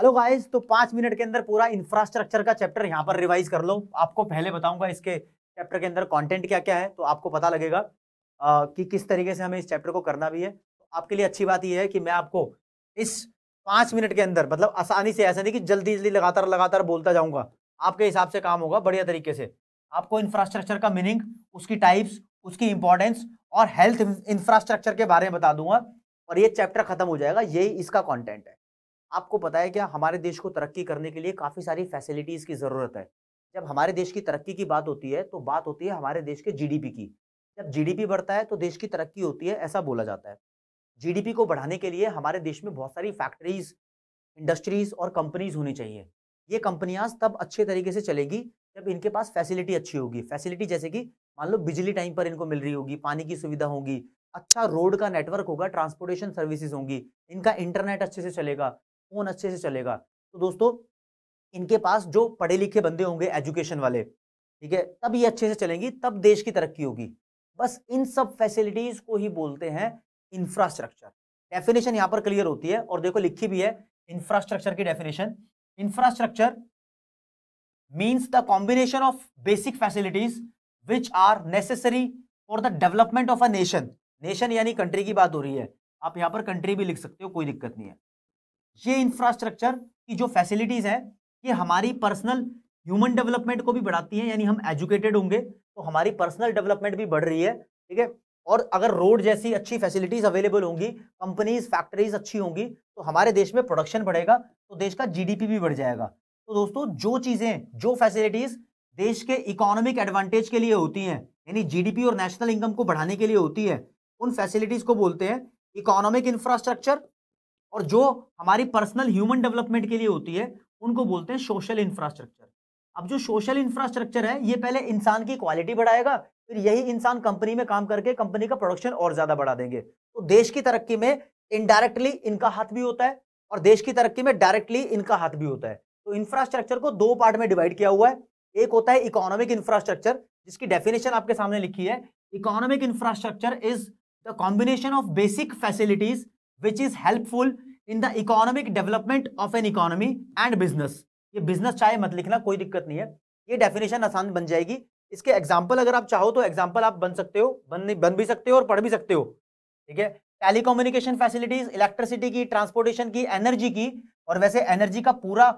hello guys तो पाँच minute के अंदर पूरा इंफ्रास्ट्रक्चर का चैप्टर यहाँ पर रिवाइज कर लो आपको पहले बताऊंगा इसके चैप्टर के अंदर कंटेंट क्या क्या है तो आपको पता लगेगा आ, कि किस तरीके से हमें इस चैप्टर को करना भी है तो आपके लिए अच्छी बात यह है कि मैं आपको इस पाँच मिनट के अंदर मतलब आसानी से ऐसा नहीं कि जल्दी जल्दी लगातार लगातार बोलता जाऊँगा आपके हिसाब से काम होगा बढ़िया तरीके से आपको इंफ्रास्ट्रक्चर का मीनिंग उसकी टाइप्स उसकी इंपॉर्टेंस और हेल्थ इंफ्रास्ट्रक्चर के बारे में बता दूंगा और ये चैप्टर खत्म हो जाएगा यही इसका कॉन्टेंट है आपको पता है क्या हमारे देश को तरक्की करने के लिए काफ़ी सारी फैसिलिटीज़ की ज़रूरत है जब हमारे देश की तरक्की की बात होती है तो बात होती है हमारे देश के जीडीपी की जब जीडीपी बढ़ता है तो देश की तरक्की होती है ऐसा बोला जाता है जीडीपी को बढ़ाने के लिए हमारे देश में बहुत सारी फैक्ट्रीज इंडस्ट्रीज और कंपनीज होनी चाहिए ये कंपनियां तब अच्छे तरीके से चलेगी जब इनके पास फैसिलिटी अच्छी होगी फैसिलिटी जैसे कि मान लो बिजली टाइम पर इनको मिल रही होगी पानी की सुविधा होगी अच्छा रोड का नेटवर्क होगा ट्रांसपोर्टेशन सर्विसेज होंगी इनका इंटरनेट अच्छे से चलेगा फ़ोन अच्छे से चलेगा तो दोस्तों इनके पास जो पढ़े लिखे बंदे होंगे एजुकेशन वाले ठीक है तब ये अच्छे से चलेंगी तब देश की तरक्की होगी बस इन सब फैसिलिटीज़ को ही बोलते हैं इंफ्रास्ट्रक्चर डेफिनेशन यहाँ पर क्लियर होती है और देखो लिखी भी है इंफ्रास्ट्रक्चर की definition infrastructure means the combination of basic facilities which are necessary for the development of a nation nation यानी कंट्री की बात हो रही है आप यहां पर कंट्री भी लिख सकते हो कोई दिक्कत नहीं है ये इंफ्रास्ट्रक्चर की जो फैसिलिटीज़ है ये हमारी पर्सनल ह्यूमन डेवलपमेंट को भी बढ़ाती है यानी हम एजुकेटेड होंगे तो हमारी पर्सनल डेवलपमेंट भी बढ़ रही है ठीक है और अगर रोड जैसी अच्छी फैसिलिटीज़ अवेलेबल होंगी कंपनीज फैक्ट्रीज अच्छी होंगी तो हमारे देश में प्रोडक्शन बढ़ेगा तो देश का जीडीपी भी बढ़ जाएगा तो दोस्तों जो चीज़ें जो फैसिलिटीज़ देश के इकोनॉमिक एडवांटेज के लिए होती हैं यानी जीडीपी और नेशनल इनकम को बढ़ाने के लिए होती है उन फैसिलिटीज़ को बोलते हैं इकोनॉमिक इंफ्रास्ट्रक्चर और जो हमारी पर्सनल ह्यूमन डेवलपमेंट के लिए होती है उनको बोलते हैं सोशल इंफ्रास्ट्रक्चर अब जो सोशल इंफ्रास्ट्रक्चर है ये पहले इंसान की क्वालिटी बढ़ाएगा फिर यही इंसान कंपनी में काम करके कंपनी का प्रोडक्शन और ज्यादा बढ़ा देंगे तो देश की तरक्की में इनडायरेक्टली इनका हाथ भी होता है और देश की तरक्की में डायरेक्टली इनका हाथ भी होता है तो इंफ्रास्ट्रक्चर को दो पार्ट में डिवाइड किया हुआ है एक होता है इकोनॉमिक इंफ्रास्ट्रक्चर जिसकी डेफिनेशन आपके सामने लिखी है economic infrastructure is the combination of basic facilities which is helpful in the economic development of an economy and business ये बिजनेस चाहे मत लिखना कोई दिक्कत नहीं है ये डेफिनेशन आसान बन जाएगी इसके एग्जाम्पल अगर आप चाहो तो एग्जाम्पल आप बन सकते हो बन बन भी सकते हो और पढ़ भी सकते हो ठीक है टेलीकम्युनिकेशन फैसिलिटीज इलेक्ट्रिसिटी की ट्रांसपोर्टेशन की एनर्जी की और वैसे एनर्जी का पूरा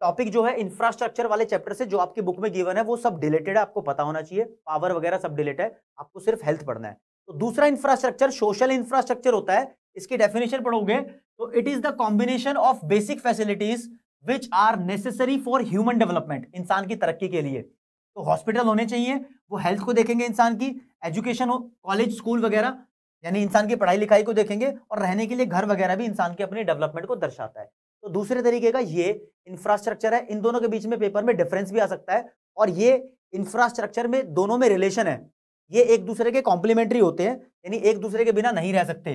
टॉपिक जो है इंफ्रास्ट्रक्चर वाले चैप्टर से जो आपकी बुक में गिवन है वो सब डिलेटेड है आपको पता होना चाहिए पावर वगैरह सब डिलेटेड है आपको सिर्फ हेल्थ पढ़ना है तो दूसरा इंफ्रास्ट्रक्चर सोशल इंफ्रास्ट्रक्चर होता है इसकी डेफिनेशन पढ़ोगे तो it is the combination of basic facilities which are necessary for human development इंसान की तरक्की के लिए तो हॉस्पिटल होने चाहिए वो हेल्थ को देखेंगे इंसान की एजुकेशन हो कॉलेज स्कूल वगैरह यानी इंसान की पढ़ाई लिखाई को देखेंगे और रहने के लिए घर वगैरह भी इंसान के अपने डेवलपमेंट को दर्शाता है तो दूसरे तरीके का ये इंफ्रास्ट्रक्चर है इन दोनों के बीच में पेपर में डिफरेंस भी आ सकता है और ये इंफ्रास्ट्रक्चर में दोनों में रिलेशन है ये एक दूसरे के कॉम्प्लीमेंट्री होते हैं यानी एक दूसरे के बिना नहीं रह सकते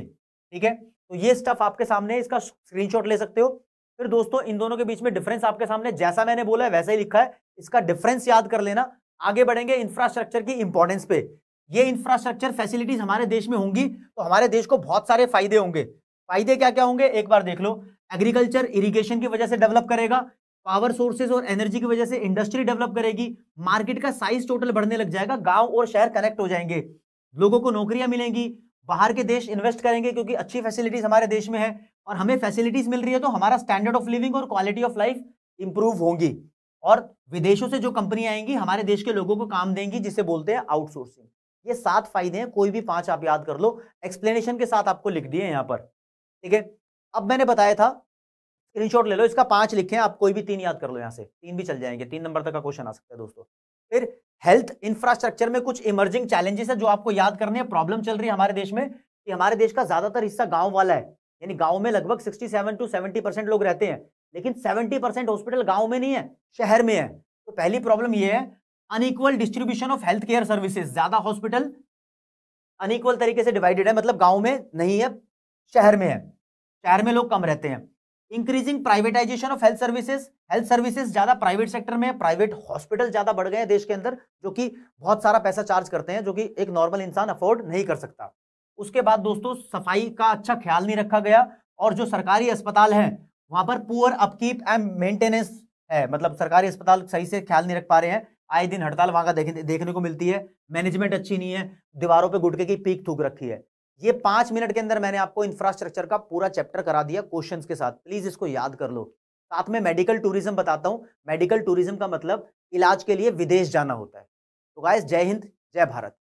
ठीक है तो ये स्टफ आपके सामने इसका स्क्रीनशॉट ले सकते हो फिर दोस्तों इन दोनों के बीच में डिफरेंस आपके सामने जैसा मैंने बोला है वैसा ही लिखा है इसका डिफरेंस याद कर लेना आगे बढ़ेंगे इंफ्रास्ट्रक्चर की इंपॉर्टेंस पे ये इंफ्रास्ट्रक्चर फैसिलिटीज हमारे देश में होंगी तो हमारे देश को बहुत सारे फायदे होंगे फायदे क्या क्या होंगे एक बार देख लो एग्रीकल्चर इरिगेशन की वजह से डेवलप करेगा पावर सोर्सेज और एनर्जी की वजह से इंडस्ट्री डेवलप करेगी मार्केट का साइज टोटल बढ़ने लग जाएगा गांव और शहर कनेक्ट हो जाएंगे लोगों को नौकरियां मिलेंगी बाहर के देश इन्वेस्ट करेंगे क्योंकि अच्छी फैसिलिटीज हमारे देश में है और हमें फैसिलिटीज मिल रही है तो हमारा स्टैंडर्ड ऑफ लिविंग और क्वालिटी ऑफ लाइफ इंप्रूव होंगी और विदेशों से जो कंपनियां आएंगी हमारे देश के लोगों को काम देंगी जिसे बोलते हैं आउटसोर्सिंग ये सात फायदे हैं कोई भी पांच आप याद कर लो एक्सप्लेनेशन के साथ आपको लिख दिए यहाँ पर ठीक है अब मैंने बताया था स्क्रीन ले लो इसका पांच लिखे आप कोई भी तीन याद कर लो यहाँ से तीन भी चल जाएंगे तीन नंबर तक का क्वेश्चन आ सकता है दोस्तों फिर हेल्थ इंफ्रास्ट्रक्चर में कुछ इमर्जिंग चैलेंजेस है जो आपको याद करने हैं प्रॉब्लम चल रही है हमारे देश में कि हमारे देश का ज्यादातर हिस्सा गांव वाला है यानी गांव में लगभग 67 टू 70 परसेंट लोग रहते हैं लेकिन 70 परसेंट हॉस्पिटल गांव में नहीं है शहर में है तो पहली प्रॉब्लम यह है unequal distribution of health care services ज्यादा हॉस्पिटल अनईक्वल तरीके से डिवाइडेड है मतलब गाँव में नहीं है शहर में है शहर में लोग कम रहते हैं increasing privatization of health services health services ज्यादा प्राइवेट सेक्टर में प्राइवेट हॉस्पिटल ज्यादा बढ़ गए हैं देश के अंदर जो कि बहुत सारा पैसा चार्ज करते हैं जो कि एक नॉर्मल इंसान अफोर्ड नहीं कर सकता उसके बाद दोस्तों सफाई का अच्छा ख्याल नहीं रखा गया और जो सरकारी अस्पताल है वहां पर पुअर अपकीप एंड मेंटेनेंस है मतलब सरकारी अस्पताल सही से ख्याल नहीं रख पा रहे हैं आए दिन हड़ताल वहां का देखने को मिलती है मैनेजमेंट अच्छी नहीं है दीवारों पर गुटके की पीक थूक रखी है ये पांच मिनट के अंदर मैंने आपको इंफ्रास्ट्रक्चर का पूरा चैप्टर करा दिया क्वेश्चंस के साथ प्लीज इसको याद कर लो साथ में मेडिकल टूरिज्म बताता हूँ मेडिकल टूरिज्म का मतलब इलाज के लिए विदेश जाना होता है तो गाइस जय हिंद जय भारत